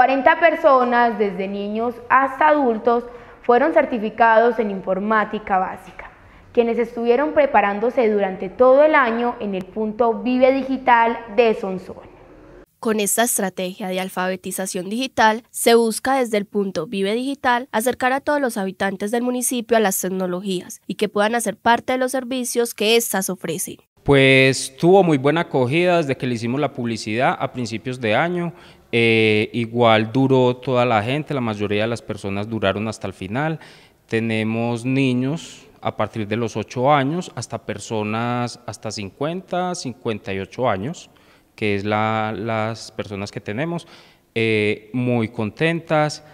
40 personas, desde niños hasta adultos, fueron certificados en informática básica, quienes estuvieron preparándose durante todo el año en el punto Vive Digital de Sonsón. Con esta estrategia de alfabetización digital, se busca desde el punto Vive Digital acercar a todos los habitantes del municipio a las tecnologías y que puedan hacer parte de los servicios que éstas ofrecen. Pues tuvo muy buena acogida desde que le hicimos la publicidad a principios de año. Eh, igual duró toda la gente, la mayoría de las personas duraron hasta el final. Tenemos niños a partir de los 8 años hasta personas hasta 50, 58 años, que es las personas que tenemos, eh, muy contentas,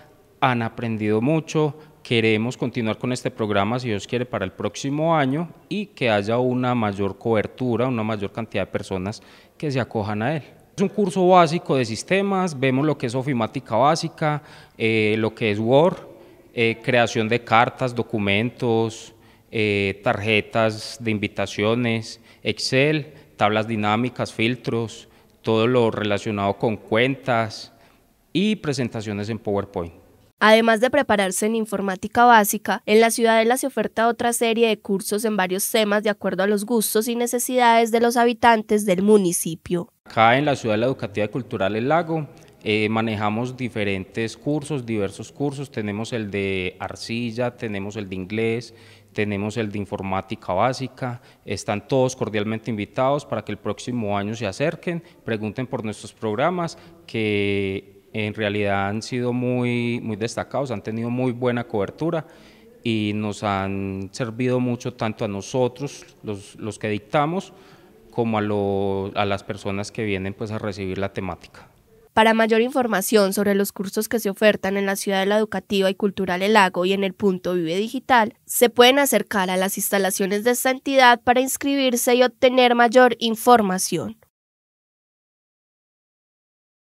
han aprendido mucho, queremos continuar con este programa, si Dios quiere, para el próximo año y que haya una mayor cobertura, una mayor cantidad de personas que se acojan a él. Es un curso básico de sistemas, vemos lo que es ofimática básica, eh, lo que es Word, eh, creación de cartas, documentos, eh, tarjetas de invitaciones, Excel, tablas dinámicas, filtros, todo lo relacionado con cuentas y presentaciones en PowerPoint. Además de prepararse en informática básica, en la ciudadela se oferta otra serie de cursos en varios temas de acuerdo a los gustos y necesidades de los habitantes del municipio. Acá en la la educativa y cultural El Lago eh, manejamos diferentes cursos, diversos cursos, tenemos el de arcilla, tenemos el de inglés, tenemos el de informática básica, están todos cordialmente invitados para que el próximo año se acerquen, pregunten por nuestros programas, que en realidad han sido muy, muy destacados, han tenido muy buena cobertura y nos han servido mucho tanto a nosotros, los, que dictamos, como a, a las personas que vienen pues, a recibir la temática. Para mayor información sobre los cursos que se ofertan en la Ciudad de la Educativa y Cultural El Lago y en el punto Vive Digital, se pueden acercar a las instalaciones de esta entidad para inscribirse y obtener mayor información.